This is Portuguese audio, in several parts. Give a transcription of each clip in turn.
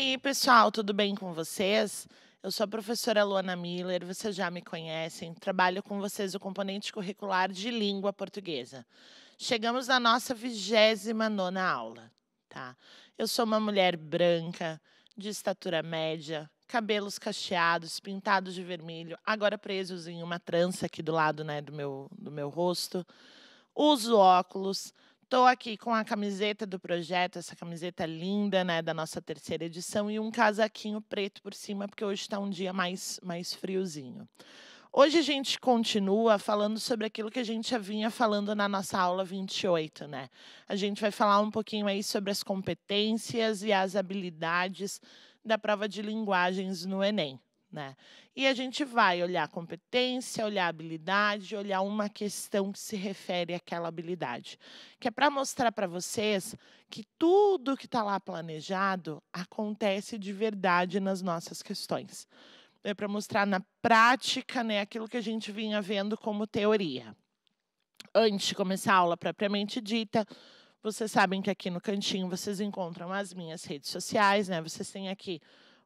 aí, pessoal, tudo bem com vocês? Eu sou a professora Luana Miller, vocês já me conhecem. Trabalho com vocês o componente curricular de língua portuguesa. Chegamos na nossa 29 aula, tá? Eu sou uma mulher branca, de estatura média, cabelos cacheados, pintados de vermelho, agora presos em uma trança aqui do lado né, do, meu, do meu rosto. Uso óculos Estou aqui com a camiseta do projeto, essa camiseta linda, né, da nossa terceira edição, e um casaquinho preto por cima, porque hoje está um dia mais, mais friozinho. Hoje a gente continua falando sobre aquilo que a gente já vinha falando na nossa aula 28, né? A gente vai falar um pouquinho aí sobre as competências e as habilidades da prova de linguagens no Enem né? E a gente vai olhar competência, olhar habilidade, olhar uma questão que se refere àquela habilidade, que é para mostrar para vocês que tudo que está lá planejado acontece de verdade nas nossas questões. É para mostrar na prática, né, aquilo que a gente vinha vendo como teoria. Antes de começar a aula propriamente dita, vocês sabem que aqui no cantinho vocês encontram as minhas redes sociais, né? Vocês têm aqui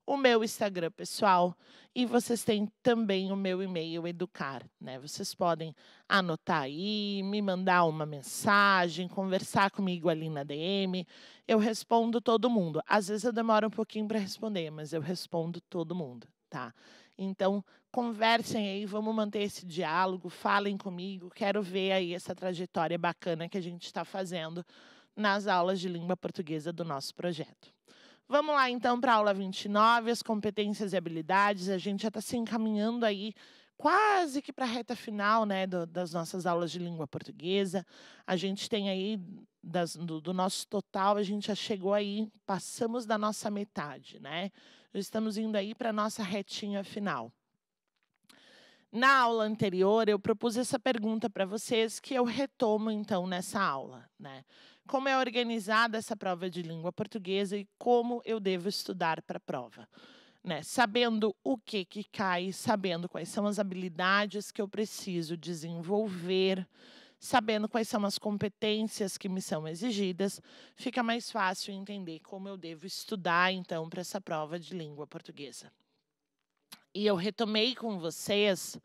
o meu Instagram pessoal e vocês têm também o meu e-mail educar, né? Vocês podem anotar aí, me mandar uma mensagem, conversar comigo ali na DM. Eu respondo todo mundo. Às vezes eu demoro um pouquinho para responder, mas eu respondo todo mundo, tá? Então, conversem aí, vamos manter esse diálogo, falem comigo, quero ver aí essa trajetória bacana que a gente está fazendo nas aulas de língua portuguesa do nosso projeto. Vamos lá então para a aula 29, as competências e habilidades. A gente já está se encaminhando aí quase que para a reta final né, do, das nossas aulas de língua portuguesa. A gente tem aí, das, do, do, nosso total, a gente já chegou aí, passamos da nossa metade, né? estamos indo aí para a nossa retinha final. Na aula anterior, eu propus essa pergunta para vocês, que eu retomo então nessa aula, né? como é organizada essa prova de língua portuguesa e como eu devo estudar para a prova. Né, sabendo o que, que cai, sabendo quais são as habilidades que eu preciso desenvolver, sabendo quais são as competências que me são exigidas, fica mais fácil entender como eu devo estudar, então, para essa prova de língua portuguesa. E eu retomei com vocês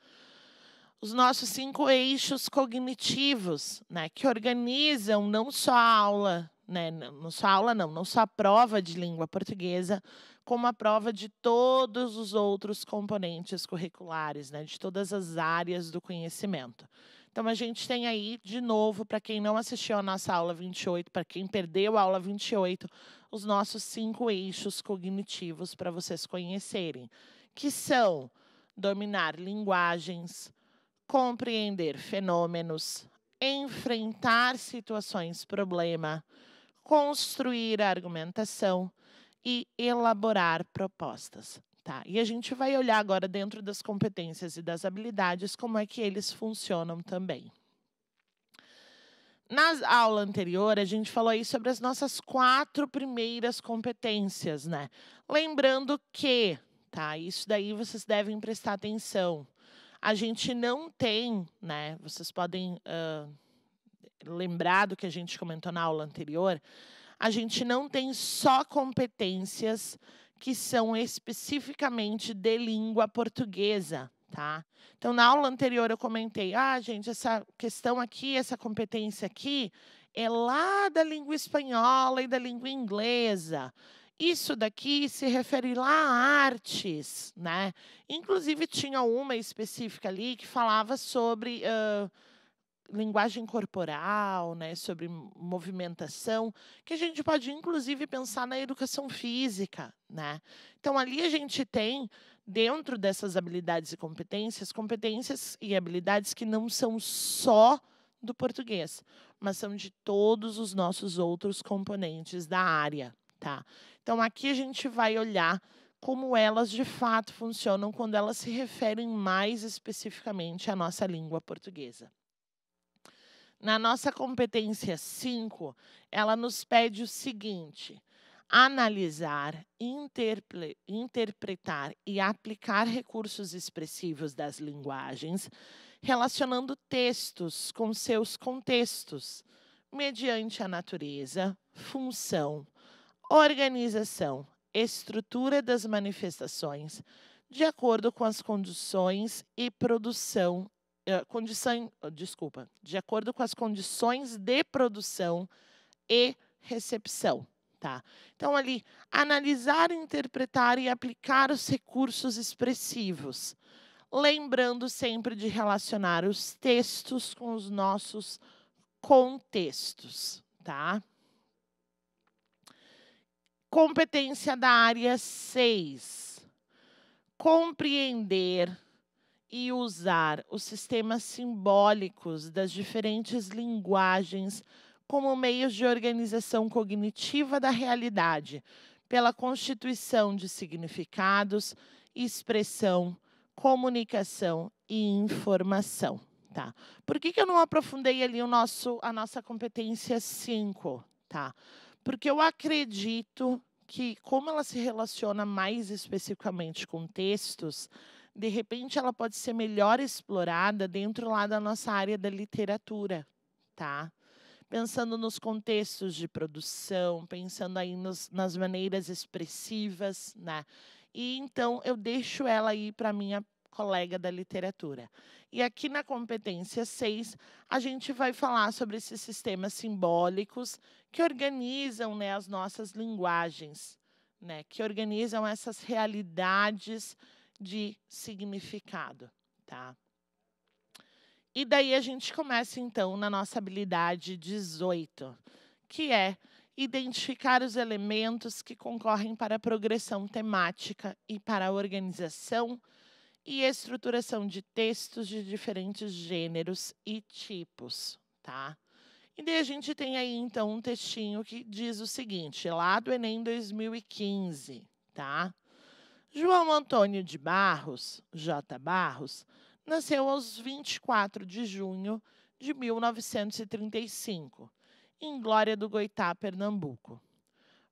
os nossos cinco eixos cognitivos, né, que organizam não só a aula, né, não só a aula não, não só a prova de língua portuguesa, como a prova de todos os outros componentes curriculares, né, de todas as áreas do conhecimento. Então a gente tem aí de novo para quem não assistiu a nossa aula 28, para quem perdeu a aula 28, os nossos cinco eixos cognitivos para vocês conhecerem, que são dominar linguagens, compreender fenômenos, enfrentar situações problema, construir argumentação e elaborar propostas. Tá? E a gente vai olhar agora dentro das competências e das habilidades como é que eles funcionam também. Na aula anterior, a gente falou aí sobre as nossas quatro primeiras competências, né? Lembrando que, tá? Isso daí vocês devem prestar atenção. A gente não tem, né? Vocês podem uh, lembrar do que a gente comentou na aula anterior. A gente não tem só competências que são especificamente de língua portuguesa, tá? Então, na aula anterior eu comentei, ah, gente, essa questão aqui, essa competência aqui, é lá da língua espanhola e da língua inglesa. Isso daqui se refere lá a artes, né? Inclusive tinha uma específica ali que falava sobre uh, linguagem corporal, né? Sobre movimentação, que a gente pode inclusive pensar na educação física, né? Então ali a gente tem dentro dessas habilidades e competências, competências e habilidades que não são só do português, mas são de todos os nossos outros componentes da área, tá? Então, aqui a gente vai olhar como elas de fato funcionam quando elas se referem mais especificamente à nossa língua portuguesa. Na nossa competência 5, ela nos pede o seguinte: analisar, interpre interpretar e aplicar recursos expressivos das linguagens, relacionando textos com seus contextos, mediante a natureza, função, Organização, estrutura das manifestações, de acordo com as condições e produção, eh, condição, desculpa, de acordo com as condições de produção e recepção. Tá? Então, ali, analisar, interpretar e aplicar os recursos expressivos. Lembrando sempre de relacionar os textos com os nossos contextos, tá? Competência da área 6. Compreender e usar os sistemas simbólicos das diferentes linguagens como meios de organização cognitiva da realidade, pela constituição de significados, expressão, comunicação e informação. Tá. Por que, que eu não aprofundei ali o nosso, a nossa competência 5? Tá? Porque eu acredito que, como ela se relaciona mais especificamente com textos, de repente ela pode ser melhor explorada dentro lá da nossa área da literatura, tá? Pensando nos contextos de produção, pensando aí nos, nas maneiras expressivas, né? E então eu deixo ela aí para minha colega da literatura. E aqui na competência 6, a gente vai falar sobre esses sistemas simbólicos que organizam né, as nossas linguagens, né, que organizam essas realidades de significado. Tá? E daí a gente começa, então, na nossa habilidade 18, que é identificar os elementos que concorrem para a progressão temática e para a organização e estruturação de textos de diferentes gêneros e tipos, tá? E daí a gente tem aí então um textinho que diz o seguinte, lá do Enem 2015, tá? João Antônio de Barros, J. Barros, nasceu aos 24 de junho de 1935, em Glória do Goitá, Pernambuco.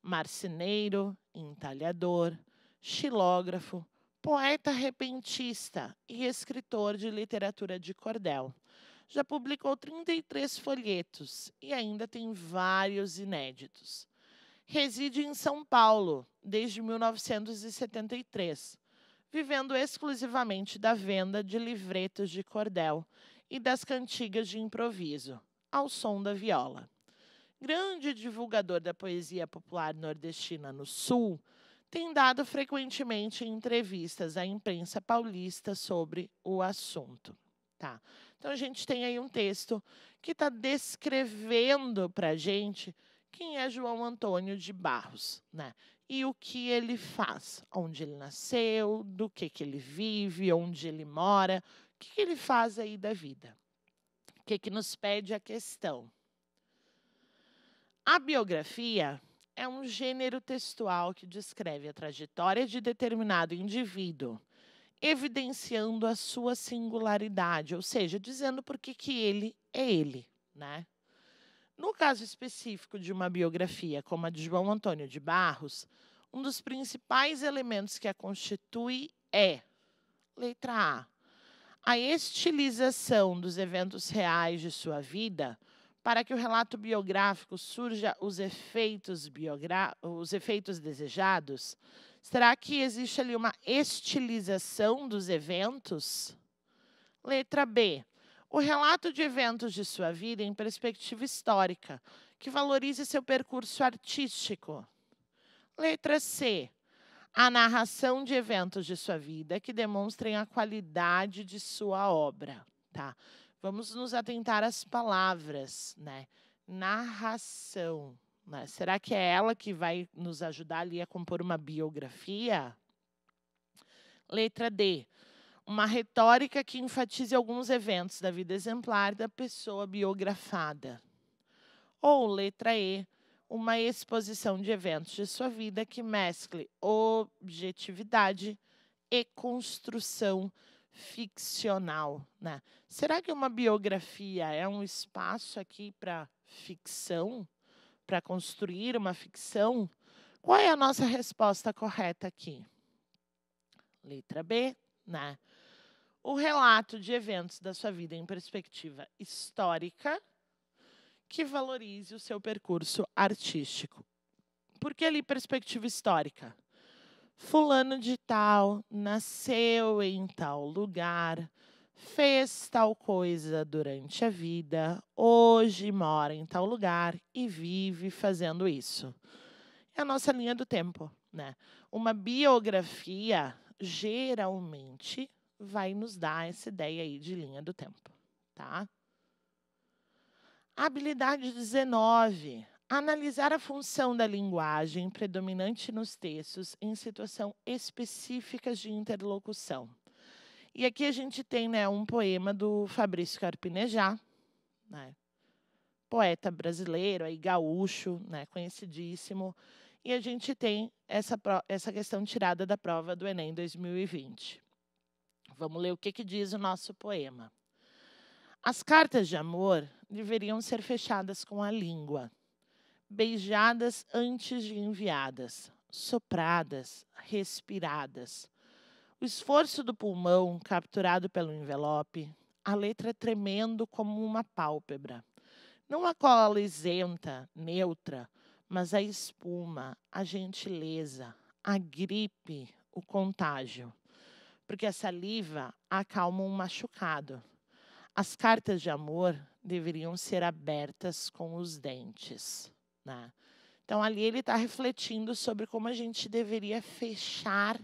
Marceneiro, entalhador, xilógrafo, poeta repentista e escritor de literatura de cordel. Já publicou 33 folhetos e ainda tem vários inéditos. Reside em São Paulo desde 1973, vivendo exclusivamente da venda de livretos de cordel e das cantigas de improviso, ao som da viola. Grande divulgador da poesia popular nordestina no Sul, tem dado frequentemente entrevistas à imprensa paulista sobre o assunto. Tá? Então a gente tem aí um texto que está descrevendo para a gente quem é João Antônio de Barros, né? E o que ele faz, onde ele nasceu, do que, que ele vive, onde ele mora, o que, que ele faz aí da vida. O que, que nos pede a questão? A biografia é um gênero textual que descreve a trajetória de determinado indivíduo, evidenciando a sua singularidade, ou seja, dizendo por que, que ele é ele. Né? No caso específico de uma biografia como a de João Antônio de Barros, um dos principais elementos que a constitui é, letra A, a estilização dos eventos reais de sua vida para que o relato biográfico surja os efeitos, os efeitos desejados? Será que existe ali uma estilização dos eventos? Letra B. O relato de eventos de sua vida em perspectiva histórica, que valorize seu percurso artístico. Letra C. A narração de eventos de sua vida que demonstrem a qualidade de sua obra. Tá? Vamos nos atentar às palavras, né? Narração. Né? Será que é ela que vai nos ajudar ali a compor uma biografia? Letra D. Uma retórica que enfatize alguns eventos da vida exemplar da pessoa biografada. Ou letra E. Uma exposição de eventos de sua vida que mescle objetividade e construção ficcional. Né? Será que uma biografia é um espaço aqui para ficção? Para construir uma ficção? Qual é a nossa resposta correta aqui? Letra B, né? O relato de eventos da sua vida em perspectiva histórica que valorize o seu percurso artístico. Por que ali perspectiva histórica? Fulano de Tal nasceu em tal lugar, fez tal coisa durante a vida, hoje mora em tal lugar e vive fazendo isso. É a nossa linha do tempo, né? Uma biografia geralmente vai nos dar essa ideia aí de linha do tempo, tá? Habilidade 19. Analisar a função da linguagem predominante nos textos em situação específicas de interlocução. E aqui a gente tem né, um poema do Fabrício Carpinejá, né, poeta brasileiro, aí, gaúcho, né, conhecidíssimo. E a gente tem essa, essa questão tirada da prova do Enem 2020. Vamos ler o que, que diz o nosso poema. As cartas de amor deveriam ser fechadas com a língua beijadas antes de enviadas, sopradas, respiradas. O esforço do pulmão capturado pelo envelope, a letra tremendo como uma pálpebra. Não a cola isenta, neutra, mas a espuma, a gentileza, a gripe, o contágio. Porque a saliva acalma um machucado. As cartas de amor deveriam ser abertas com os dentes. Né? Então, ali ele está refletindo sobre como a gente deveria fechar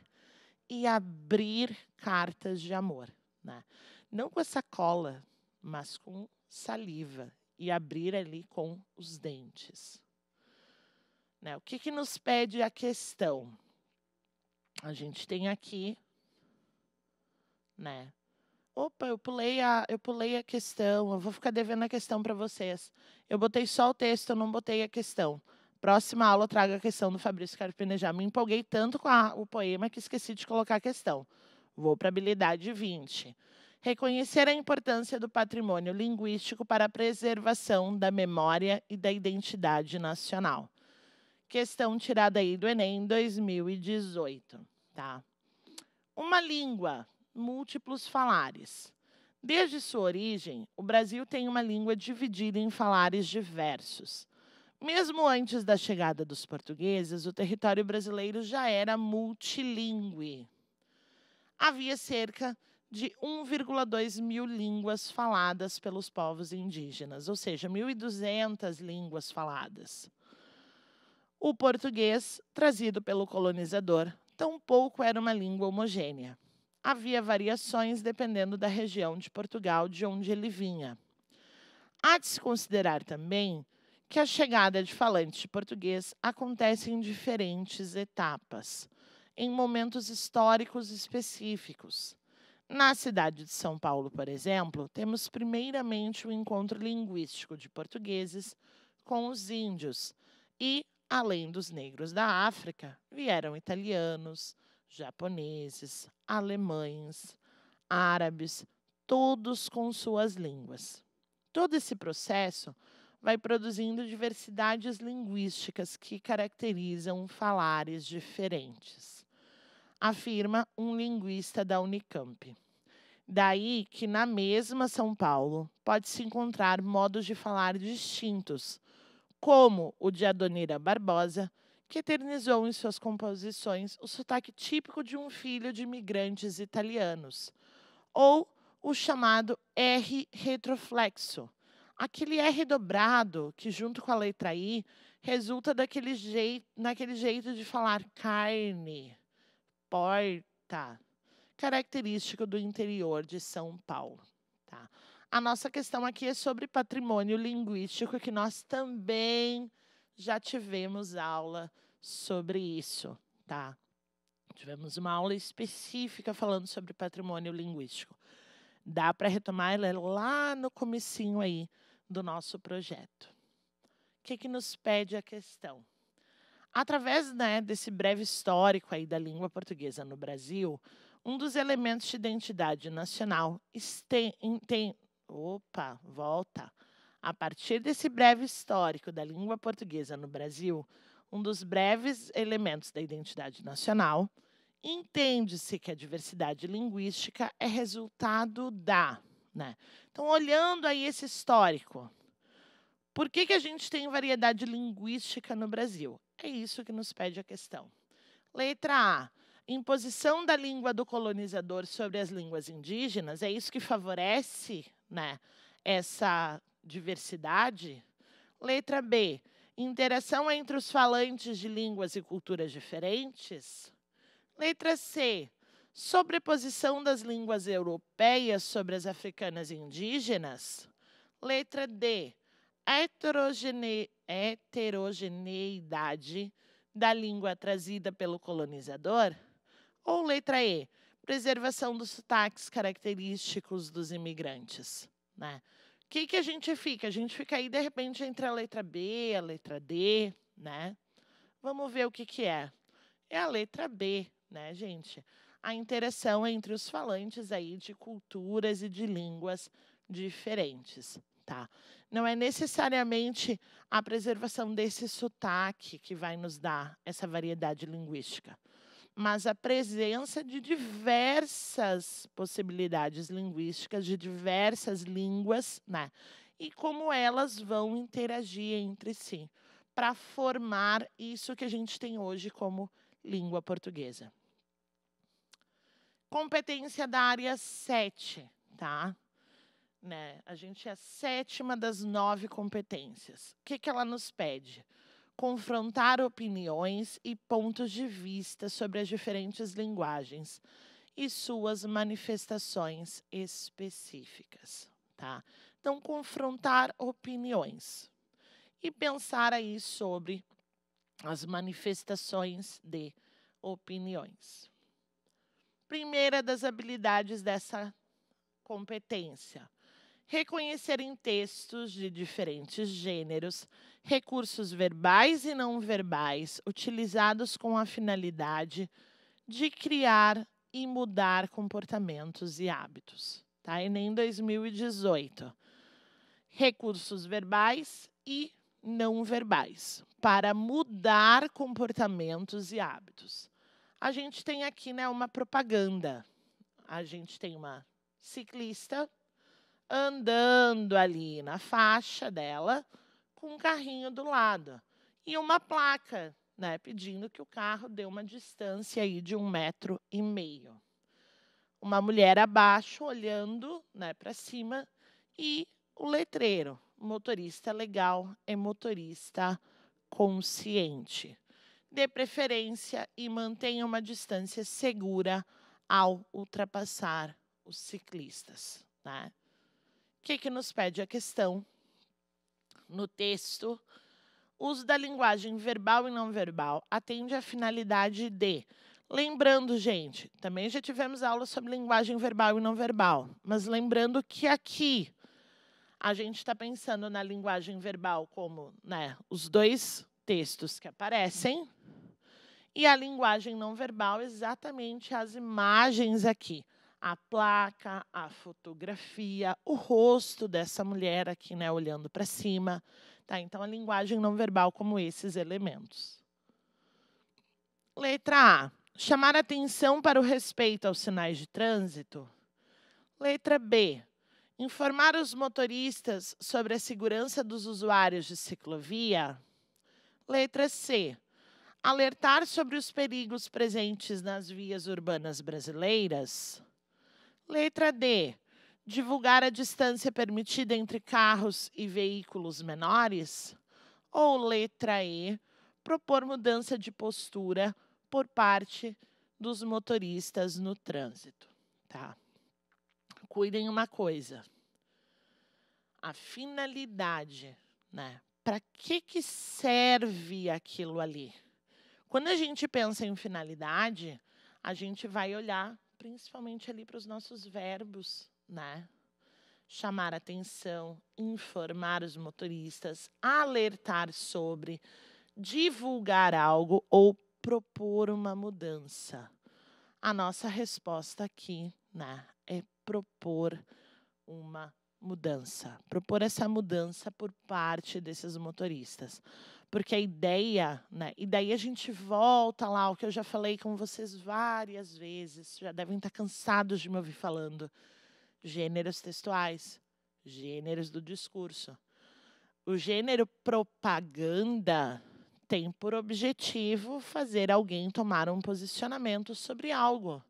e abrir cartas de amor. Né? Não com essa cola, mas com saliva e abrir ali com os dentes. Né? O que, que nos pede a questão? A gente tem aqui né, opa, eu pulei a, eu pulei a questão, eu vou ficar devendo a questão para vocês. Eu botei só o texto, eu não botei a questão. Próxima aula eu trago a questão do Fabrício Carpini já. Me empolguei tanto com a, o poema que esqueci de colocar a questão. Vou para a habilidade 20. Reconhecer a importância do patrimônio linguístico para a preservação da memória e da identidade nacional. Questão tirada aí do Enem 2018, tá? Uma língua múltiplos falares. Desde sua origem, o Brasil tem uma língua dividida em falares diversos. Mesmo antes da chegada dos portugueses, o território brasileiro já era multilingüe. Havia cerca de 1,2 mil línguas faladas pelos povos indígenas, ou seja, 1.200 línguas faladas. O português, trazido pelo colonizador, tampouco era uma língua homogênea havia variações dependendo da região de Portugal de onde ele vinha. Há de se considerar também que a chegada de falantes de português acontece em diferentes etapas, em momentos históricos específicos. Na cidade de São Paulo, por exemplo, temos primeiramente o um encontro linguístico de portugueses com os índios e, além dos negros da África, vieram italianos, japoneses, alemães, árabes, todos com suas línguas. Todo esse processo vai produzindo diversidades linguísticas que caracterizam falares diferentes, afirma um linguista da Unicamp. Daí que na mesma São Paulo pode-se encontrar modos de falar distintos, como o de Adonira Barbosa, que eternizou em suas composições o sotaque típico de um filho de imigrantes italianos, ou o chamado R retroflexo, aquele R dobrado que, junto com a letra I, resulta daquele jeito, naquele jeito de falar carne, porta, característico do interior de São Paulo. Tá? A nossa questão aqui é sobre patrimônio linguístico, que nós também já tivemos aula sobre isso, tá? Tivemos uma aula específica falando sobre patrimônio linguístico. Dá para retomar, ela é lá no comecinho aí do nosso projeto. O que, que nos pede a questão? Através né, desse breve histórico aí da língua portuguesa no Brasil, um dos elementos de identidade nacional tem opa, volta a partir desse breve histórico da língua portuguesa no Brasil, um dos breves elementos da identidade nacional, entende-se que a diversidade linguística é resultado da. Né? Então, olhando aí esse histórico, por que, que a gente tem variedade linguística no Brasil? É isso que nos pede a questão. Letra A. Imposição da língua do colonizador sobre as línguas indígenas, é isso que favorece né, essa diversidade? Letra B, interação entre os falantes de línguas e culturas diferentes? Letra C, sobreposição das línguas europeias sobre as africanas e indígenas? Letra D, heterogene... heterogeneidade da língua trazida pelo colonizador? Ou letra E, preservação dos sotaques característicos dos imigrantes? Né? que, que a gente fica? A gente fica aí, de repente, entre a letra B, a letra D, né? Vamos ver o que, que é. É a letra B, né, gente? A interação entre os falantes aí de culturas e de línguas diferentes, tá? Não é necessariamente a preservação desse sotaque que vai nos dar essa variedade linguística mas a presença de diversas possibilidades linguísticas, de diversas línguas, né? E como elas vão interagir entre si para formar isso que a gente tem hoje como língua portuguesa. Competência da área 7, tá? Né? A gente é a sétima das nove competências. O que, que ela nos pede? confrontar opiniões e pontos de vista sobre as diferentes linguagens e suas manifestações específicas, tá? Então, confrontar opiniões e pensar aí sobre as manifestações de opiniões. Primeira das habilidades dessa competência, reconhecer em textos de diferentes gêneros recursos verbais e não verbais utilizados com a finalidade de criar e mudar comportamentos e hábitos. Tá? Enem 2018. Recursos verbais e não verbais para mudar comportamentos e hábitos. A gente tem aqui né, uma propaganda. A gente tem uma ciclista andando ali na faixa dela com um carrinho do lado e uma placa, né, pedindo que o carro dê uma distância aí de um metro e meio. Uma mulher abaixo olhando, né, para cima e o letreiro: motorista legal é motorista consciente. Dê preferência e mantenha uma distância segura ao ultrapassar os ciclistas, né? que, que nos pede a questão no texto? Uso da linguagem verbal e não verbal atende à finalidade de. Lembrando, gente, também já tivemos aula sobre linguagem verbal e não verbal, mas lembrando que aqui a gente está pensando na linguagem verbal como né, os dois textos que aparecem e a linguagem não verbal exatamente as imagens aqui a placa, a fotografia, o rosto dessa mulher aqui, né, olhando para cima, tá? Então a linguagem não verbal como esses elementos. Letra A. Chamar atenção para o respeito aos sinais de trânsito. Letra B. Informar os motoristas sobre a segurança dos usuários de ciclovia. Letra C. Alertar sobre os perigos presentes nas vias urbanas brasileiras. Letra D. Divulgar a distância permitida entre carros e veículos menores? Ou letra E. Propor mudança de postura por parte dos motoristas no trânsito. Tá? Cuidem uma coisa. A finalidade, né? Para que, que serve aquilo ali? Quando a gente pensa em finalidade, a gente vai olhar principalmente ali para os nossos verbos, né? Chamar atenção, informar os motoristas, alertar sobre, divulgar algo ou propor uma mudança. A nossa resposta aqui, né, é propor uma mudança, propor essa mudança por parte desses motoristas. Porque a ideia, né? E daí a gente volta lá, o que eu já falei com vocês várias vezes, já devem estar cansados de me ouvir falando. Gêneros textuais, gêneros do discurso. O gênero propaganda tem por objetivo fazer alguém tomar um posicionamento sobre algo,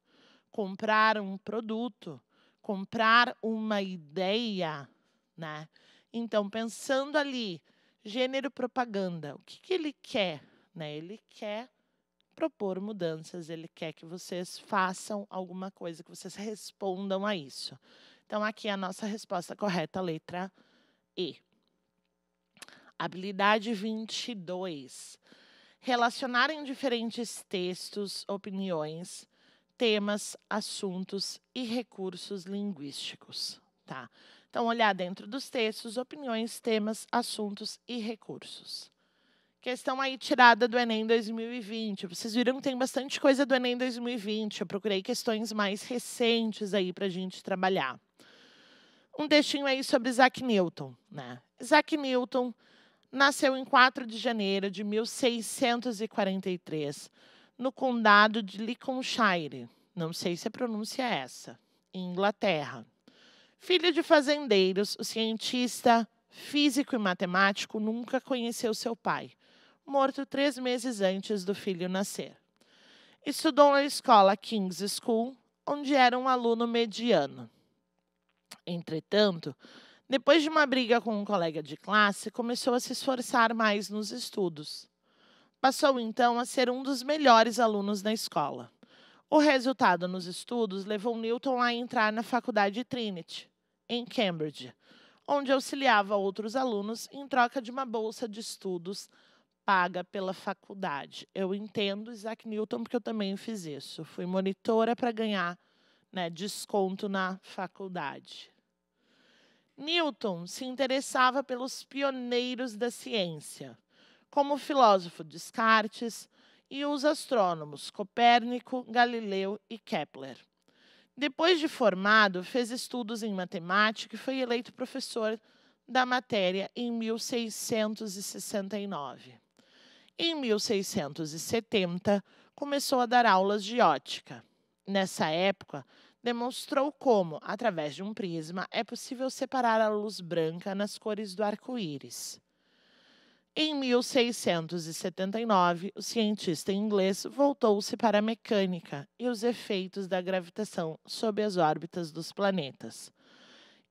comprar um produto, comprar uma ideia, né? Então, pensando ali Gênero propaganda. O que, que ele quer? Né? Ele quer propor mudanças, ele quer que vocês façam alguma coisa, que vocês respondam a isso. Então, aqui é a nossa resposta correta, letra E. Habilidade 22. Relacionar em diferentes textos, opiniões, temas, assuntos e recursos linguísticos. Tá? Então, olhar dentro dos textos, opiniões, temas, assuntos e recursos. Questão aí tirada do Enem 2020. Vocês viram que tem bastante coisa do Enem 2020. Eu procurei questões mais recentes aí para a gente trabalhar. Um textinho aí sobre Isaac Newton. Né? Isaac Newton nasceu em 4 de janeiro de 1643, no condado de Lincolnshire. Não sei se a pronúncia é essa. Inglaterra. Filho de fazendeiros, o cientista, físico e matemático, nunca conheceu seu pai, morto três meses antes do filho nascer. Estudou na escola King's School, onde era um aluno mediano. Entretanto, depois de uma briga com um colega de classe, começou a se esforçar mais nos estudos. Passou então a ser um dos melhores alunos na escola. O resultado nos estudos levou Newton a entrar na faculdade Trinity, em Cambridge, onde auxiliava outros alunos em troca de uma bolsa de estudos paga pela faculdade. Eu entendo Isaac Newton porque eu também fiz isso. Fui monitora para ganhar né, desconto na faculdade. Newton se interessava pelos pioneiros da ciência, como o filósofo Descartes e os astrônomos Copérnico, Galileu e Kepler. Depois de formado, fez estudos em matemática e foi eleito professor da matéria em 1669. Em 1670, começou a dar aulas de ótica. Nessa época, demonstrou como, através de um prisma, é possível separar a luz branca nas cores do arco-íris. Em 1679, o cientista inglês voltou-se para a mecânica e os efeitos da gravitação sobre as órbitas dos planetas.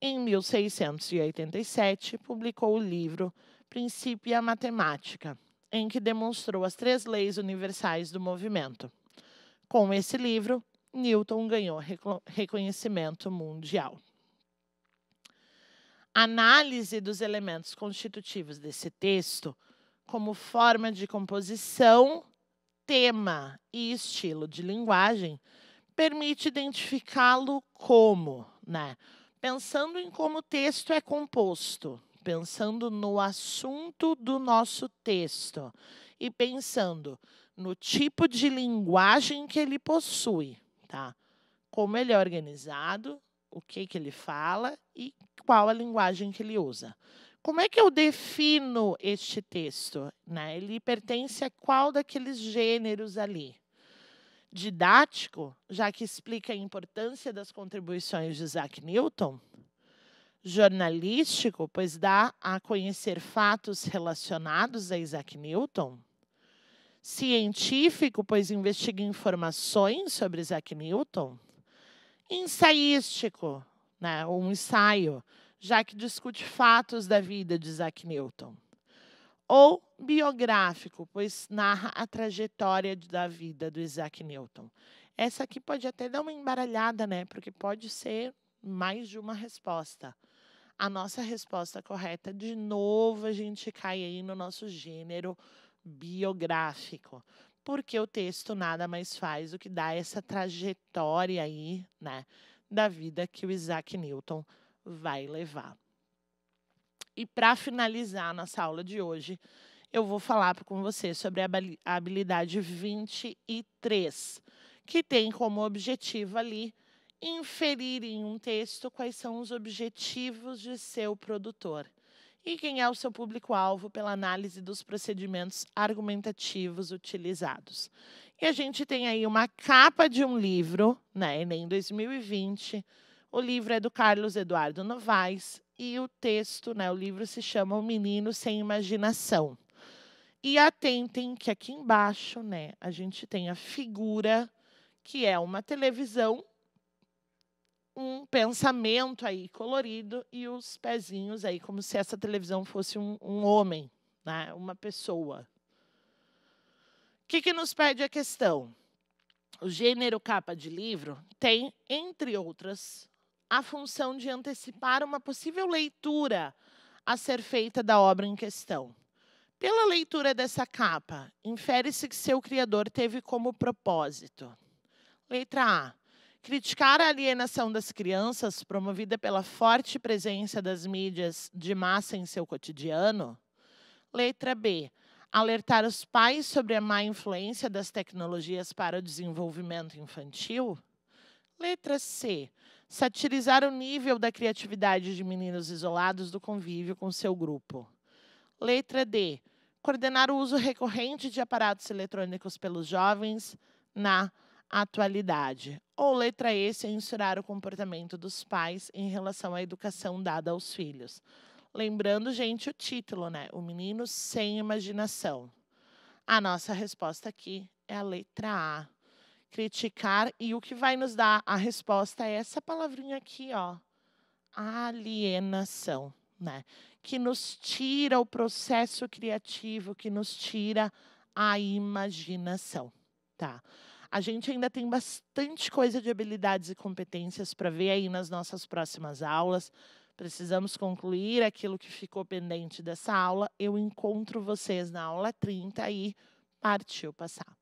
Em 1687, publicou o livro Principia Matemática, em que demonstrou as três leis universais do movimento. Com esse livro, Newton ganhou reconhecimento mundial análise dos elementos constitutivos desse texto como forma de composição, tema e estilo de linguagem permite identificá-lo como, né? Pensando em como o texto é composto, pensando no assunto do nosso texto e pensando no tipo de linguagem que ele possui, tá? Como ele é organizado, o que, que ele fala e qual a linguagem que ele usa. Como é que eu defino este texto? Né? Ele pertence a qual daqueles gêneros ali? Didático, já que explica a importância das contribuições de Isaac Newton? Jornalístico, pois dá a conhecer fatos relacionados a Isaac Newton? Científico, pois investiga informações sobre Isaac Newton? ensaístico, né, um ensaio, já que discute fatos da vida de Isaac Newton. Ou biográfico, pois narra a trajetória da vida do Isaac Newton. Essa aqui pode até dar uma embaralhada, né? Porque pode ser mais de uma resposta. A nossa resposta correta, de novo, a gente cai aí no nosso gênero biográfico porque o texto nada mais faz do que dar essa trajetória aí, né, da vida que o Isaac Newton vai levar. E para finalizar nossa aula de hoje, eu vou falar com você sobre a habilidade 23, que tem como objetivo ali inferir em um texto quais são os objetivos de seu produtor e quem é o seu público-alvo pela análise dos procedimentos argumentativos utilizados. E a gente tem aí uma capa de um livro, né, Enem 2020. O livro é do Carlos Eduardo Novaes e o texto, né, o livro se chama O Menino Sem Imaginação. E atentem que aqui embaixo, né, a gente tem a figura que é uma televisão um pensamento aí colorido e os pezinhos aí, como se essa televisão fosse um, um homem, né? uma pessoa. O que, que nos pede a questão? O gênero capa de livro tem, entre outras, a função de antecipar uma possível leitura a ser feita da obra em questão. Pela leitura dessa capa, infere-se que seu criador teve como propósito: letra A, Criticar a alienação das crianças, promovida pela forte presença das mídias de massa em seu cotidiano. Letra B. Alertar os pais sobre a má influência das tecnologias para o desenvolvimento infantil. Letra C. Satirizar o nível da criatividade de meninos isolados do convívio com seu grupo. Letra D. Coordenar o uso recorrente de aparatos eletrônicos pelos jovens na atualidade. Ou letra E, censurar o comportamento dos pais em relação à educação dada aos filhos. Lembrando, gente, o título, né? O menino sem imaginação. A nossa resposta aqui é a letra A. Criticar e o que vai nos dar a resposta é essa palavrinha aqui, ó. Alienação, né? Que nos tira o processo criativo, que nos tira a imaginação, tá? A gente ainda tem bastante coisa de habilidades e competências para ver aí nas nossas próximas aulas. Precisamos concluir aquilo que ficou pendente dessa aula. Eu encontro vocês na aula 30 e partiu passar.